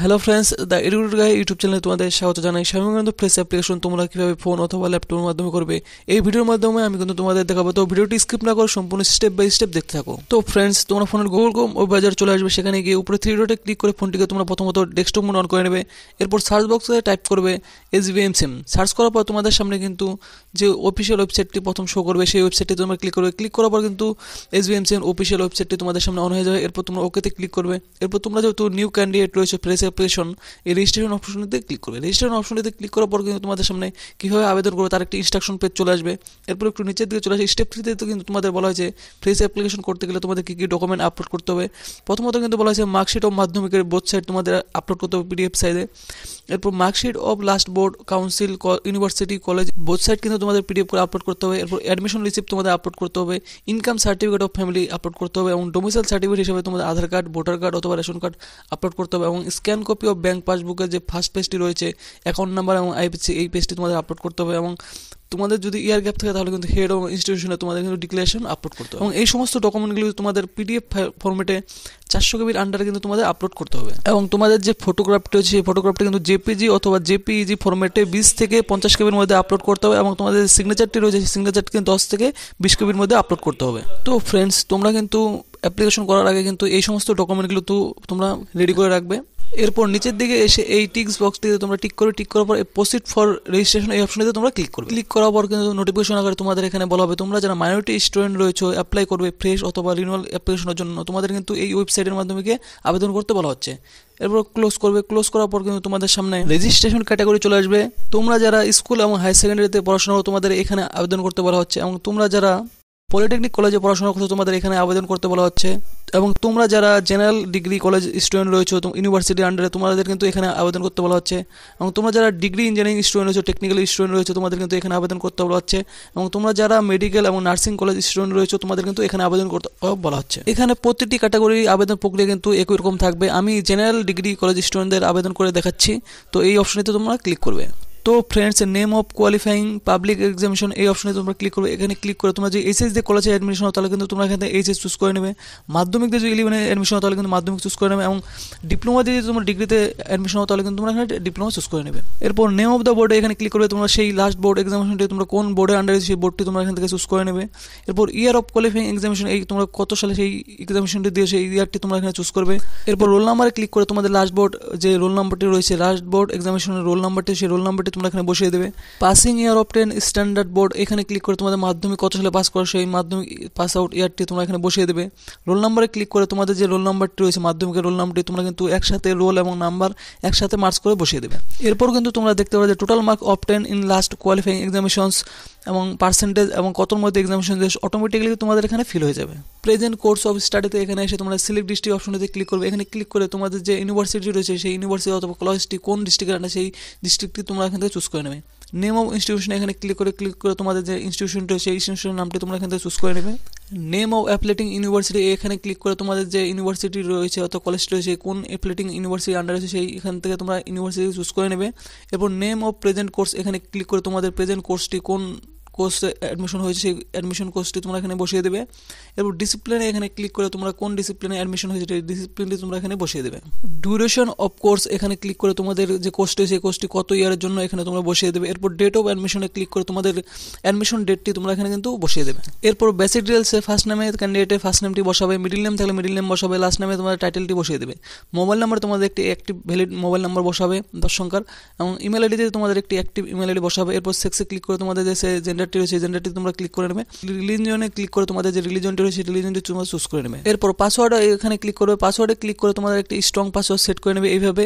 hello friends the YouTube guy YouTube চ্যানেলে তোমাদের স্বাগত জানাই কিন্তু প্রেস অ্যাপ্লিকেশন তোমরা কীভাবে ফোন অথবা ল্যাপটপের মাধ্যমে করবে এই ভিডিওর মাধ্যমে আমি কিন্তু তোমাদের দেখাবো তো ভিডিওটি স্কিপ না করে সম্পূর্ণ স্টেপ বাই স্টেপ দেখতে থাকো তো ফ্রেন্ডস তোমরা ফোনের গুগল ক্রোম ও বাজার চলে আসবে সেখানে গিয়ে উপরে থ্রি ডোটে ক্লিক করে ফোনটিকে তোমরা প্রথমত ডেস্কটপ মোড অন করে নেবে এরপর সার্চ বক্সে টাইপ করবে এস এম সিম সার্চ করার পর তোমাদের সামনে কিন্তু যে অফিসিয়াল ওয়েবসাইটটি প্রথম শো করবে সেই ওয়েবসাইটটি তোমরা ক্লিক করবে ক্লিক করার পর কিন্তু এস এম সিম অফিসিয়াল ওয়েবসাইটটি তোমাদের সামনে অন হয়ে যাবে এরপর তোমরা ওকেতে ক্লিক করবে এরপর তোমরা যেহেতু নিউ ক্যান্ডিডেট রয়েছে প্রেস ডিভাইস অ্যাপ্লিকেশন এই রেজিস্ট্রেশন অপশনটিতে ক্লিক করবে রেজিস্ট্রেশন অপশনটিতে ক্লিক করার পর কিন্তু তোমাদের সামনে কীভাবে আবেদন করবে তার একটি ইনস্ট্রাকশন পেজ চলে আসবে এরপর একটু নিচের দিকে চলে আসে স্টেপ থ্রিতে তো কিন্তু তোমাদের বলা হয়েছে ফ্রেশ অ্যাপ্লিকেশন করতে গেলে তোমাদের কী কী ডকুমেন্ট আপলোড করতে হবে প্রথমত কিন্তু বলা হয়েছে মার্কশিট অফ মাধ্যমিকের বোর্ড সাইড তোমাদের আপলোড করতে হবে পিডিএফ সাইডে এরপর marksheet of last board council university college board side কিন্তু তোমাদের পিডিএফ করে আপলোড করতে হবে এরপর অ্যাডমিশন রিসিপ্ট তোমাদের আপলোড করতে হবে income certificate of family upload করতে হবে এবং ডোমিসাইল সার্টিফিকেট হিসেবে তোমাদের আধার কার্ড ভোটার কার্ড অথবা রেশন কার্ড আপলোড করতে হবে এবং স্ক্যান কপি অফ ব্যাঙ্ক পাসবুকের যে ফার্স্ট পেজটি রয়েছে অ্যাকাউন্ট নাম্বার এবং আইপিসি এই পেজটি তোমাদের আপলোড করতে হবে এবং তোমাদের যদি ইয়ার গ্যাপ থাকে তাহলে কিন্তু হেড এবং ইনস্টিটিউশনে তোমাদের কিন্তু ডিক্লারেশন আপলোড করতে হবে এবং এই সমস্ত ডকুমেন্টগুলি তোমাদের পিডিএফ ফর্মেটে চারশো কেবির আন্ডারে কিন্তু তোমাদের আপলোড করতে হবে এবং তোমাদের যে ফটোগ্রাফটি হচ্ছে সেই ফটোগ্রাফটি কিন্তু জেপিজি অথবা জেপিজি ফর্মেটে বিশ থেকে পঞ্চাশ কেবির মধ্যে আপলোড করতে হবে এবং তোমাদের সিগনেচারটি রয়েছে সেই সিগনেচারটি কিন্তু দশ থেকে বিশ কেবির মধ্যে আপলোড করতে হবে তো ফ্রেন্ডস তোমরা কিন্তু অ্যাপ্লিকেশন করার আগে কিন্তু এই সমস্ত ডকুমেন্টগুলো তো তোমরা রেডি করে রাখবে এরপর নিচের দিকে এসে এই টিক্স বক্সটিতে তোমরা টিক করে টিক করার পর প্রসিড ফর রেজিস্ট্রেশন এই অপশনটিতে তোমরা ক্লিক করবে ক্লিক করার পর কিন্তু নোটিফিকেশন আকারে তোমাদের এখানে বলা হবে তোমরা যারা মাইনরিটি স্টুডেন্ট রয়েছে অ্যাপ্লাই করবে ফ্রেশ অথবা রিনুয়াল অ্যাপ্লিকেশনের জন্য তোমাদের কিন্তু এই ওয়েবসাইটের মাধ্যমে আবেদন করতে বলা হচ্ছে এরপর ক্লোজ করবে ক্লোজ করার পর কিন্তু তোমাদের সামনে রেজিস্ট্রেশন ক্যাটাগরি চলে আসবে তোমরা যারা স্কুল এবং হায়ার সেকেন্ডারিতে পড়াশোনা করো তোমাদের এখানে আবেদন করতে বলা হচ্ছে এবং তোমরা যারা পলিটেকনিক কলেজে পড়াশোনা করতে তোমাদের এখানে আবেদন করতে বলা হচ্ছে এবং তোমরা যারা জেনারেল ডিগ্রি কলেজ স্টুডেন্ট রয়েছে ইউনিভার্সিটির আন্ডারে তোমাদের কিন্তু এখানে আবেদন করতে বলা হচ্ছে এবং তোমরা যারা ডিগ্রি ইঞ্জিনিয়ারিং স্টুডেন্ট রয়েছে টেকনিক্যাল স্টুডেন্ট রয়েছে তোমাদের কিন্তু এখানে আবেদন করতে বলা হচ্ছে এবং তোমরা যারা মেডিকেল এবং নার্সিং কলেজ স্টুডেন্ট রয়েছে তোমাদের কিন্তু এখানে আবেদন করতে বলা হচ্ছে এখানে প্রতিটি ক্যাটাগরি আবেদন প্রক্রিয়া কিন্তু একই রকম থাকবে আমি জেনারেল ডিগ্রি কলেজ স্টুডেন্টদের আবেদন করে দেখাচ্ছি তো এই অপশনেতে তোমরা ক্লিক করবে তো friends name of qualifying public examination এই অপশনে তোমরা ক্লিক করবে এখানে ক্লিক করে তোমরা যে এইচএস দিয়ে কলেজে অ্যাডমিশন হও তাহলে কিন্তু তোমরা এখানে এইচএস চুজ করে নেবে মাধ্যমিক দিয়ে যদি ইলেভেনে অ্যাডমিশন হও তাহলে কিন্তু মাধ্যমিক চুজ করে নেবে এবং ডিপ্লোমা দিয়ে যদি তোমরা ডিগ্রিতে অ্যাডমিশন হও তাহলে কিন্তু তোমরা এখানে ডিপ্লোমা চুজ করে নেবে এরপর নেম অফ দ্য বোর্ডে এখানে ক্লিক করবে তোমরা সেই লাস্ট বোর্ড এক্সামিশনটি তোমরা কোন বোর্ডের আন্ডারে সেই বোর্ডটি তোমরা এখান থেকে চুজ করে নেবে এরপর ইয়ার অফ কোয়ালিফাইং এক্সামিনেশন এই তোমরা কত সালে সেই এক্সামিনেশনটি দিয়ে সেই ইয়ারটি তোমরা এখানে চুজ করবে এরপর রোল নাম্বারে ক্লিক করে তোমাদের লাস্ট বোর্ড যে রোল নাম্বারটি রয়েছে লাস্ট বোর্ড এক্সামিশনের রোল নাম্বারটি সেই রোল নাম্বারটি তোমরা এখানে বসিয়ে দেবে passing year obtain standard board এখানে ক্লিক করে তোমাদের মাধ্যমিক কত সালে পাস করো সেই মাধ্যমিক পাস আউট ইয়ারটি তোমরা এখানে বসিয়ে দেবে রোল নাম্বারে ক্লিক করে তোমাদের যে রোল নাম্বারটি রয়েছে মাধ্যমিকের রোল নাম্বারটি তোমরা কিন্তু একসাথে রোল এবং নাম্বার একসাথে মার্কস করে বসিয়ে দেবে এরপর কিন্তু তোমরা দেখতে পাবে যে total mark obtained in last qualifying examinations এবং পার্সেন্টেজ এবং কতর মধ্যে এক্সামিনেশন দেশ অটোমেটিক্যালি তোমাদের এখানে ফিল হয়ে যাবে প্রেজেন্ট কোর্স অফ স্টাডিতে এখানে এসে তোমরা সিলেক্ট ডিস্ট্রিক্ট অপশনটিতে ক্লিক করবে এখানে ক্লিক করে তোমাদের যে ইউনিভার্সিটি রয়েছে সেই ইউনিভার্সিটি অথবা কলেজটি কোন ডিস্ট্রিক্টের আনে সেই ডিস্ট্রিক্টটি তোমরা এখান থেকে চুজ করে নেবে নেম অফ ইনস্টিটিউশন এখানে ক্লিক করে ক্লিক করে তোমাদের যে ইনস্টিটিউশনটি সেই ইনস্টিটিউশনের নামটি তোমরা এখান থেকে চুজ করে নেবে নেম অফ অ্যাপ্লেটিং ইউনিভার্সিটি এখানে ক্লিক করে তোমাদের যে ইউনিভার্সিটি রয়েছে অথবা কলেজ রয়েছে কোন অ্যাপ্লেটিং ইউনিভার্সিটি আন্ডার আছে সেই এখান থেকে তোমরা ইউনিভার্সিটি চুজ করে নেবে এরপর নেম অফ প্রেজেন্ট কোর্স এখানে ক্লিক করে তোমাদের প্রেজেন্ট কোর্সটি কোন কোর্সে অ্যাডমিশন হয়েছে সেই অ্যাডমিশন কোর্সটি তোমরা এখানে বসিয়ে দেবে এরপর ডিসিপ্লিনে এখানে ক্লিক করে তোমরা কোন ডিসিপ্লিনে অ্যাডমিশন হয়েছে সেই ডিসিপ্লিনটি তোমরা এখানে বসিয়ে দেবে ডিউরেশন অফ কোর্স এখানে ক্লিক করে তোমাদের যে কোর্সটি সেই কোর্সটি কত ইয়ারের জন্য এখানে তোমরা বসিয়ে দেবে এরপর ডেট অফ অ্যাডমিশনে ক্লিক করে তোমাদের অ্যাডমিশন ডেটটি তোমরা এখানে কিন্তু বসিয়ে দেবে এরপর বেসিক ডিটেলসে ফার্স্ট নামে ক্যান্ডিডেটের ফার্স্ট নেমটি বসাবে মিডিল নেম থাকলে মিডিল নেম বসাবে লাস্ট নামে তোমাদের টাইটেলটি বসিয়ে দেবে মোবাইল নাম্বার তোমাদের একটি অ্যাক্টিভ ভ্যালিড মোবাইল নাম্বার বসাবে দশ সংখ্যার এবং ইমেল আইডিতে তোমাদের একটি অ্যাক্টিভ ইমেল আইডি বসাবে এরপর সেক্সে ক্লিক করে তোমাদের যে জেন্ডার রয়েছে সেই জেন্ডারটি তোমরা ক্লিক করে নেবে রিলিজনে ক্লিক করে তোমাদের যে রিলিজনটি রয়েছে সেই রিলিজনটি তোমরা চুজ করে নেবে এরপর পাসওয়ার্ড এখানে ক্লিক করবে পাসওয়ার্ডে ক্লিক করে তোমাদের একটি স্ট্রং পাসওয়ার্ড সেট করে নেবে এইভাবে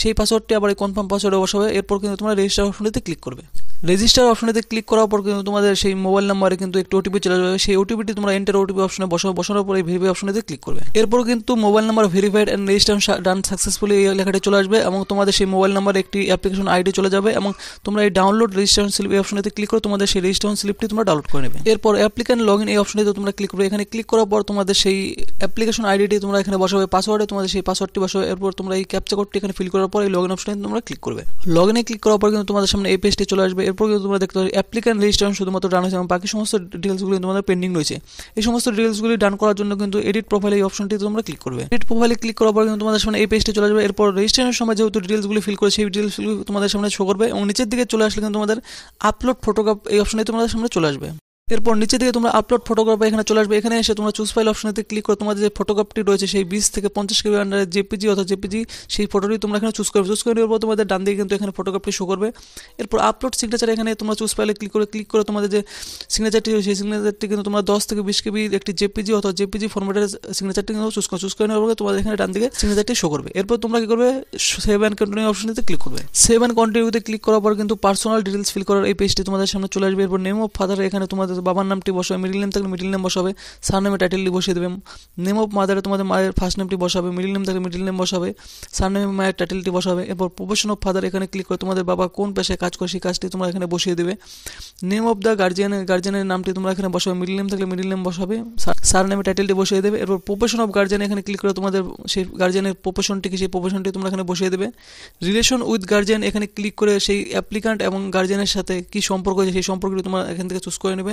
সেই পাসওয়ার্ডটি আবার কনফার্ম পাসওয়ার্ডে বসাবে এরপর কিন্তু তোমরা অপশনটিতে ক্লিক করবে রেজিস্টার অপশনেতে ক্লিক করার পর কিন্তু তোমাদের সেই মোবাইল নাম্বারে কিন্তু একটি ওটিপি চলে যাবে সেই ওটিপিটি তোমরা এন্টার ওটিপি অপশনে বসাবো বসানোর পরে ভেরিফাই অপশনেতে ক্লিক করবে এরপর কিন্তু mobile number verified and registration done successfully এই লেখাটি চলে আসবে এবং তোমাদের সেই মোবাইল নাম্বারে একটি অ্যাপ্লিকেশন আইডি চলে যাবে এবং তোমরা এই ডাউনলোড রেজিস্ট্রেশন স্লিপ এই অপশনেতে ক্লিক করে তোমাদের সেই রেজিস্ট্রেশন স্লিপটি তোমরা ডাউনলোড করে নেবে এরপর অ্যাপ্লিকেন্ট লগ ইন এই অপশনেতে তোমরা ক্লিক করবে এখানে ক্লিক করার পর তোমাদের সেই অ্যাপ্লিকেশন আইডিটি তোমরা এখানে বসাবে পাসওয়ার্ডে তোমাদের সেই পাসওয়ার্ডটি বসাবে এরপর তোমরা এই ক্যাপচা কোডটি এখানে ফিল করার পর এই লগ ইন অপশনে তোমরা ক্লিক করবে লগ ইনে ক্লিক করার পর কিন্তু তোমাদের সামনে এই পেজটি চলে আসবে এরপর কিন্তু তোমরা দেখতে পারো অ্যাপ্লিক্যান্ট রেজিস্ট্রেশন শুধুমাত্র ডান হয়েছে এবং বাকি সমস্ত কিন্তু তোমাদের পেন্ডিং রয়েছে এই সমস্ত ডিটেলসগুলি ডান করার জন্য কিন্তু এডিট প্রোফাইল এই অপশনটি তোমরা ক্লিক করবে এডিট প্রোফাইলে ক্লিক করার পর কিন্তু তোমাদের সামনে এই পেজটি চলে যাবে এরপর রেজিস্ট্রেশনের সময় যেহেতু ডিটেলসগুলি ফিল করে সেই ডিটেলসগুলি তোমাদের সামনে শো করবে এবং নিচের দিকে চলে আসলে কিন্তু তোমাদের আপলোড ফটোগ্রাফ এই অপশনটি তোমাদের সামনে চলে আসবে এরপর নিচে থেকে তোমরা আপলোড ফটোগ্রাফ এখানে চলে আসবে এখানে এসে তোমরা চুজ ফাইল অপশনেতে ক্লিক করে তোমাদের যে ফটোগ্রাফটি রয়েছে সেই বিশ থেকে পঞ্চাশ কেবি আন্ডারে জেপিজি অথবা জেপিজি সেই ফটোটি তোমরা এখানে চুজ করবে চুজ করে নেওয়ার পর তোমাদের ডান দিকে কিন্তু এখানে ফটোগ্রাফটি শো করবে এরপর আপলোড সিগনেচার এখানে তোমরা চুজ ফাইলে ক্লিক করে ক্লিক করে তোমাদের যে সিগনেচারটি সেই সিগনেচারটি কিন্তু তোমরা দশ থেকে বিশ কেবি একটি জেপিজি অথবা জেপিজি ফর্মেটের সিগনেচারটি কিন্তু চুজ করো চুজ করে নেওয়ার পর তোমাদের এখানে ডান দিকে সিগনেচারটি শো করবে এরপর তোমরা কি করবে সেভ অ্যান্ড কন্টিনিউ অপশনটিতে ক্লিক করবে সেভ অ্যান্ড কন্টিনিউতে ক্লিক করার পর কিন্তু পার্সোনাল ডিটেলস ফিল করার এই পেজটি তোমাদের সামনে চলে আসবে এরপর নেম অফ ফাদার এখানে তোমাদের আছে বাবার নামটি বসাবে মিডিল নেম থাকলে মিডিল নেম বসাবে সার নেমে টাইটেলটি বসিয়ে দেবে নেম অফ মাদারে তোমাদের মায়ের ফার্স্ট নেমটি বসাবে মিডিল নেম থাকলে মিডিল নেম বসাবে সার নেমে মায়ের টাইটেলটি বসাবে এরপর প্রফেশন অফ ফাদার এখানে ক্লিক করে তোমাদের বাবা কোন পেশায় কাজ করে সেই কাজটি তোমরা এখানে বসিয়ে দেবে নেম অফ দ্য গার্জিয়ানের গার্জিয়ানের নামটি তোমরা এখানে বসাবে মিডিল নেম থাকলে মিডিল নেম বসাবে সার নেমে টাইটেলটি বসিয়ে দেবে এরপর প্রফেশন অফ গার্জিয়ান এখানে ক্লিক করে তোমাদের সেই গার্জিয়ানের প্রফেশনটিকে সেই প্রফেশনটি তোমরা এখানে বসিয়ে দেবে রিলেশন উইথ গার্জিয়ান এখানে ক্লিক করে সেই অ্যাপ্লিকান্ট এবং গার্জিয়ানের সাথে কী সম্পর্ক আছে সেই সম্পর্কটি তোমরা এখান থেকে চুজ করে নেবে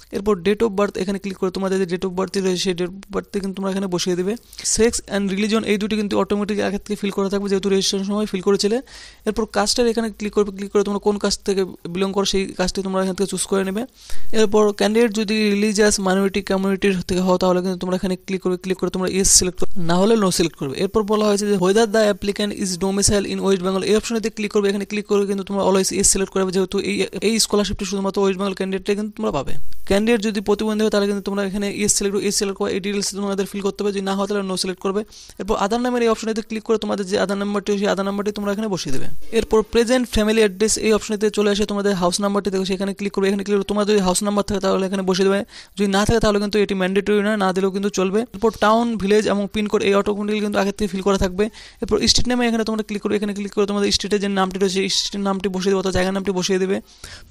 এরপর ডেট অফ বার্থ এখানে ক্লিক করে তোমাদের যে ডেট অফ বার্থ রয়েছে সেই ডেট অফ বার্থে কিন্তু তোমরা এখানে বসিয়ে দেবে সেক্স অ্যান্ড রিলিজন এই দুটি কিন্তু অটোমেটিক আগে থেকে ফিল করা থাকবে যেহেতু রেজিস্ট্রেশন সময় ফিল করেছিলে এরপর কাজটার এখানে ক্লিক করবে ক্লিক করে তোমরা কোন কাজ থেকে বিলং করো সেই কাজটি তোমরা এখান থেকে চুজ করে নেবে এরপর ক্যান্ডিডেট যদি রিলিজিয়াস মাইনরিটি কমিউনিটির থেকে হও তাহলে কিন্তু তোমরা এখানে ক্লিক করবে ক্লিক করে তোমরা এস সিলেক্ট না হলে নো সিলেক্ট করবে এরপর বলা হয়েছে যে whether the applicant is domicile in West Bengal এই অপশনেতে ক্লিক করবে এখানে ক্লিক করবে কিন্তু তোমরা অলওয়েজ এস সিলেক্ট করবে যেহেতু এই এই স্কলারশিপটি শুধুমাত্র ওয়েস্ট বেঙ্গল ক্যান্ডিডেটে কিন্তু তোমরা পাবে ক্যান্ডিডেট যদি প্রতিবন্ধী হয় তাহলে কিন্তু তোমরা এখানে এস সিলেক্ট এস সিলেক্ট করে এই ডিটেলস তোমাদের ফিল করতে হবে যদি না হয় তাহলে নো সিলেক্ট করবে এরপর আধার নামের এই অপশনটিতে ক্লিক করে তোমাদের যে আধার নাম্বারটি সেই আধার নাম্বারটি তোমরা এখানে বসিয়ে দেবে এরপর প্রেজেন্ট ফ্যামিলি অ্যাড্রেস এই অপশনটিতে চলে আসে তোমাদের হাউস নাম্বারটি দেখো সেখানে ক্লিক করবে এখানে ক্লিক করে তোমার যদি হাউস নাম্বার থাকে তাহলে এখানে বসিয়ে দেবে যদি না থাকে তাহলে কিন্তু এটি ম্যান্ডেটরি না না দিলেও কিন্তু চলবে এরপর টাউন ভিলেজ এবং পিনকোড এই অটোমেটিক কিন্তু আগে থেকে ফিল করা থাকবে এরপর স্ট্রিট নামে এখানে তোমরা ক্লিক করবে এখানে ক্লিক করে তোমাদের স্ট্রিটের যে নামটি রয়েছে স্ট্রিটের নামটি বসিয়ে দেবে অথবা জায়গার নামটি বসিয়ে দেবে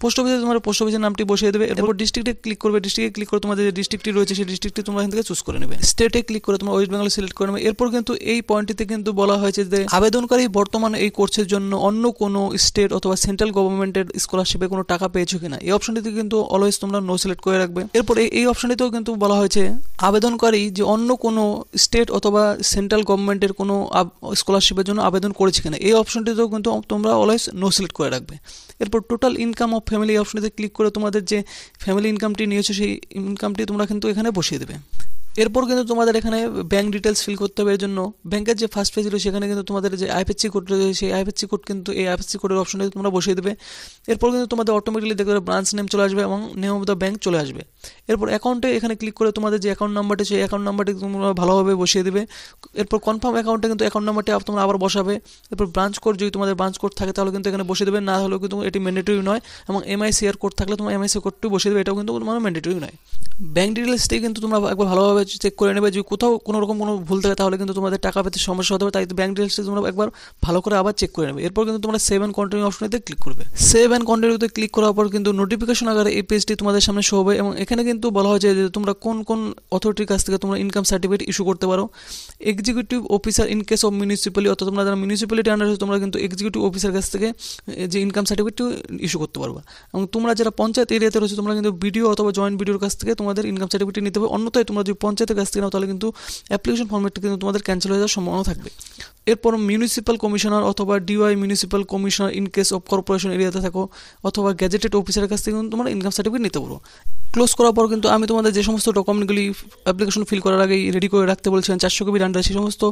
পোস্ট অফিসে তোমরা পোস্ট অফিসের নামটি বসিয়ে দেবে এরপর ডিস্ট্রিক্টে ক্লিক করবে ডিস্ট্রিক্টে ক্লিক করে তোমাদের যে ডিস্ট্রিক্টটি রয়েছে সেই ডিস্ট্রিক্টটি তোমরা এখান থেকে চুজ করে নেবে স্টেটে ক্লিক করে তোমরা ওয়েস্ট বেঙ্গল সিলেক্ট করে নেবে এরপর কিন্তু এই পয়েন্টটিতে কিন্তু বলা হয়েছে যে আবেদনকারী বর্তমানে এই কোর্সের জন্য অন্য কোনো স্টেট অথবা সেন্ট্রাল গভর্নমেন্টের স্কলারশিপে কোনো টাকা পেয়েছো কিনা এই অপশনটিতে কিন্তু অলওয়েজ তোমরা নো সিলেক্ট করে রাখবে এরপর এই অপশনটিতেও কিন্তু বলা হয়েছে আবেদনকারী যে অন্য কোনো স্টেট অথবা সেন্ট্রাল গভর্নমেন্টের কোনো স্কলারশিপের জন্য আবেদন করেছে কিনা এই অপশনটিতেও কিন্তু তোমরা অলওয়েজ নো সিলেক্ট করে রাখবে এরপর টোটাল ইনকাম অফ ফ্যামিলি অপশনটিতে ক্লিক করে তোমাদের যে ফ্যামিলি ইনকাম ইনকামটি নিয়েছো সেই ইনকামটি তোমরা কিন্তু এখানে বসিয়ে দেবে এরপর কিন্তু তোমাদের এখানে ব্যাঙ্ক ডিটেলস ফিল করতে হবে এর জন্য ব্যাংকের যে ফার্স্ট পেজ রয়েছে সেখানে কিন্তু তোমাদের যে আইএফএসসি কোড রয়েছে সেই আইএফএসসি কোড কিন্তু এই আইএফএসসি কোডের অপশনে তোমরা বসিয়ে দেবে এরপর কিন্তু তোমাদের অটোমেটিকলি দেখবে ব্রাঞ্চ নেম চলে আসবে এবং নেম অফ দ্য ব্যাঙ্ক চলে আসবে এরপর অ্যাকাউন্টে এখানে ক্লিক করে তোমাদের যে অ্যাকাউন্ট নাম্বারটি সেই অ্যাকাউন্ট নাম্বারটি তোমরা ভালোভাবে বসিয়ে দেবে এরপর কনফার্ম অ্যাকাউন্টে কিন্তু অ্যাকাউন্ট নাম্বারটি তোমরা আবার বসাবে এরপর ব্রাঞ্চ কোড যদি তোমাদের ব্রাঞ্চ কোড থাকে তাহলে কিন্তু এখানে বসিয়ে দেবে না হলেও কিন্তু এটি ম্যান্ডেটরি নয় এবং এমআইসিআর কোড থাকলে তোমার এমআইসি কোডটি বসিয়ে দেবে এটাও কিন্তু তোমার ম্যান্ডেটরি নয় ব্যাঙ্ক থেকে কিন্তু তোমরা একবার ভালোভাবে ভালোভাবে চেক করে নেবে যদি কোথাও কোনো রকম কোনো ভুল থাকে তাহলে কিন্তু তোমাদের টাকা পেতে সমস্যা হতে পারে তাই ব্যাঙ্ক ডিটেলসটা তোমরা একবার ভালো করে আবার চেক করে নেবে এরপর কিন্তু তোমরা সেভ অ্যান্ড কন্টিনিউ অপশনেতে ক্লিক করবে সেভ অ্যান্ড কন্টিনিউতে ক্লিক করার পর কিন্তু নোটিফিকেশন আকারে এই পেজটি তোমাদের সামনে শো হবে এবং এখানে কিন্তু বলা হয়েছে যে তোমরা কোন কোন অথরিটির কাছ থেকে তোমরা ইনকাম সার্টিফিকেট ইস্যু করতে পারো executive officer in case of municipality অর্থাৎ তোমরা যারা মিউনিসিপ্যালিটি আন্ডার তোমরা কিন্তু এক্সিকিউটিভ অফিসার কাছ থেকে যে ইনকাম সার্টিফিকেটটি ইস্যু করতে পারবা এবং তোমরা যারা পঞ্চায়েত এরিয়াতে রয়েছে তোমরা কিন্তু ভিডিও অথবা জয়েন্ট ভিডিওর কাছ থেকে তোমাদের ইনকাম সার্টিফিকেট নিতে হবে অন্যথায় তোমরা যদি পঞ্চায়েতের কাছ থেকে নাও তাহলে কিন্তু অ্যাপ্লিকেশন ফর্মেটটা কিন্তু তোমাদের ক্যান্সেল হয়ে যাওয়ার সম্ভাবনা থাকবে এরপর মিউনিসিপ্যাল কমিশনার অথবা DY municipal commissioner in case of corporation এরিয়াতে থাকো অথবা গ্যাজেটেড অফিসারের কাছ থেকে কিন্তু তোমরা ইনকাম সার্টিফিকেট নিতে পারো ক্লোজ করার পর কিন্তু আমি তোমাদের যে সমস্ত ডকুমেন্টগুলি অ্যাপ্লিকেশন ফিল করার আগেই রেডি করে রাখতে বলছিলাম চারশো কপির রান্ডার সেই সমস্ত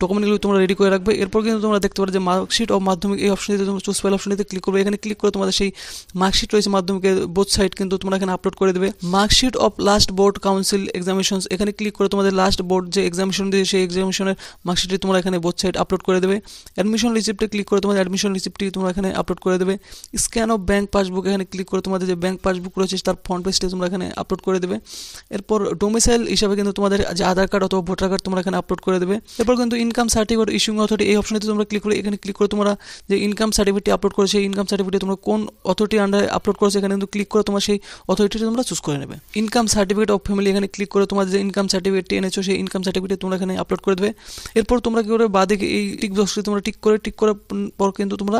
ডকুমেন্টগুলি তোমরা রেডি করে রাখবে এরপর কিন্তু তোমরা দেখতে পারো যে মার্কশিট ও মাধ্যমিক এই অপশন দিতে তোমরা চুজ ফাইল দিতে ক্লিক করবে এখানে ক্লিক করে তোমাদের সেই মার্কশিট রয়েছে মাধ্যমিকের বোথ সাইট কিন্তু তোমরা এখানে আপলোড করে দেবে marksheet of last board council examination এখানে এখানে ক্লিক করে তোমাদের লাস্ট বোর্ড যে এক্সামিশন দিয়ে সেই এক্সামিশনের মার্কশিটটি তোমরা এখানে ওয়েবসাইট আপলোড করে দেবে অ্যাডমিশন রিসিপ্টে ক্লিক করে তোমাদের অ্যাডমিশন রিসিপ্টটি তোমরা এখানে আপলোড করে দেবে স্ক্যান অফ ব্যাঙ্ক পাসবুক এখানে ক্লিক করে তোমাদের যে ব্যাঙ্ক পাসবুক রয়েছে তার ফ্রন্ট পেজটি তোমরা এখানে আপলোড করে দেবে এরপর ডোমিসাইল হিসাবে কিন্তু তোমাদের যে আধার কার্ড অথবা ভোটার কার্ড তোমরা এখানে আপলোড করে দেবে এরপর কিন্তু ইনকাম সার্টিফিকেট ইস্যুং অথরিটি এই অপশনটিতে তোমরা ক্লিক করে এখানে ক্লিক করে তোমরা যে ইনকাম সার্টিফিকেটটি আপলোড করে সেই ইনকাম সার্টিফিকেট তোমরা কোন অথরিটি আন্ডারে আপলোড করেছে এখানে কিন্তু ক্লিক করে তোমার সেই অথরিটিটি তোমরা চুজ করে নেবে ইনকাম সার্টিফিকেট অফ ফ্যামিলি এখানে ক্লিক করে তোমার যে ইনকাম সার্টিফিকেটটি এনেছো সেই ইনকাম সার্টিফিকেট তোমরা এখানে আপলোড করে দেবে এরপর তোমরা কি করবে বাদে এই টিক বক্সটি তোমরা টিক করে টিক করার পর কিন্তু তোমরা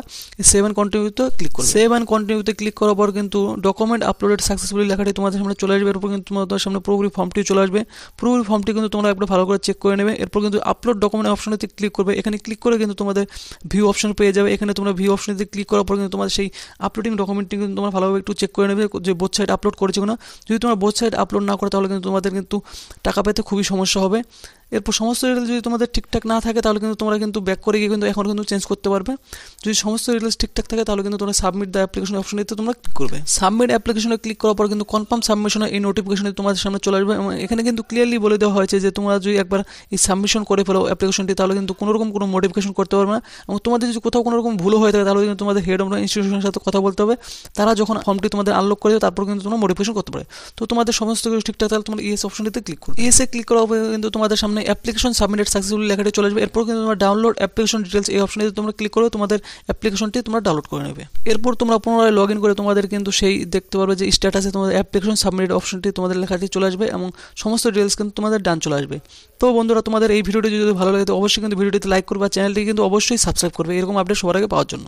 সেভ অ্যান্ড কন্টিনিউতে ক্লিক করবে সেভ অ্যান্ড কন্টিনিউতে ক্লিক করার পর কিন্তু ডকুমেন্ট আপলোডেড সাকসেসফুলি লেখাটি তোমাদের সামনে চলে আসবে এরপর কিন্তু তোমাদের সামনে পুরোপুরি ফর্মটি চলে আসবে পুরোপুরি ফর্মটি কিন্তু তোমরা একবার ভালো করে চেক করে নেবে এরপর কিন্তু আপলোড ডকুমেন্ট অপশনেতে ক্লিক করবে এখানে ক্লিক করে কিন্তু তোমাদের ভিউ অপশন পেয়ে যাবে এখানে তোমরা ভিউ অপশনেতে ক্লিক করার পর কিন্তু তোমাদের সেই আপলোডিং ডকুমেন্টটি কিন্তু তোমরা ভালোভাবে একটু চেক করে নেবে যে বোথ সাইড আপলোড করেছে কিনা যদি তোমরা বোথ সাইড আপলোড না করে তাহলে কিন্তু তোমাদের কিন্তু টাকা পেতে খুবই সমস্যা হবে এরপর সমস্ত রিটেলস যদি তোমাদের ঠিকঠাক না থাকে তাহলে কিন্তু তোমরা কিন্তু ব্যাক করে গিয়ে কিন্তু এখন কিন্তু চেঞ্জ করতে পারবে যদি সমস্ত রিটেলস ঠিকঠাক থাকে তাহলে কিন্তু তোমরা সাবমিট দ্য অ্যাপ্লিকেশন অপশন দিতে তোমরা ক্লিক করবে সাবমিট অ্যাপ্লিকেশনে ক্লিক করার পর কিন্তু কনফার্ম সাবমিশনে এই নোটিফিকেশনে তোমাদের সামনে চলে আসবে এবং এখানে কিন্তু ক্লিয়ারলি বলে দেওয়া হয়েছে যে তোমরা যদি একবার এই সাবমিশন করে ফেলো অ্যাপ্লিকেশনটি তাহলে কিন্তু কোনোরকম কোনো মডিফিকেশন করতে পারবে না এবং তোমাদের যদি কোথাও কোনো রকম ভুলও হয়ে থাকে তাহলে কিন্তু তোমাদের হেড অফ ইনস্টিটিউশনের সাথে কথা বলতে হবে তারা যখন ফর্মটি তোমাদের আনলক করে তারপর কিন্তু তোমরা মডিফিকেশন করতে পারে তো তোমাদের সমস্ত কিছু ঠিকঠাক তাহলে তোমরা ইএস অপশনটিতে ক্লিক করো ইএসএ ক্লিক করার পর কিন্তু তোমাদের সামনে অ্যাপ্লিকেশন সাবমিটেড সাকসেসফুলি লেখাটি চলে যাবে এরপর কিন্তু তোমরা ডাউনলোড অ্যাপ্লিকেশন ডিটেলস এই অপশনে তোমরা ক্লিক করে তোমাদের অ্যাপ্লিকেশনটি তোমরা ডাউনলোড করে নেবে এরপর তোমরা পুনরায় লগ ইন করে তোমাদের কিন্তু সেই দেখতে পারবে যে স্ট্যাটাসে তোমাদের অ্যাপ্লিকেশন সাবমিটেড অপশনটি তোমাদের লেখাটি চলে আসবে এবং সমস্ত ডিটেলস কিন্তু তোমাদের ডান চলে আসবে তো বন্ধুরা তোমাদের এই ভিডিওটি যদি ভালো লাগে তো অবশ্যই কিন্তু ভিডিওটিতে লাইক করবে চ্যানেলটি কিন্তু অবশ্যই সাবস্ক্রাইব করবে এরকম আপডেট সবার আগে পাওয়ার জন্য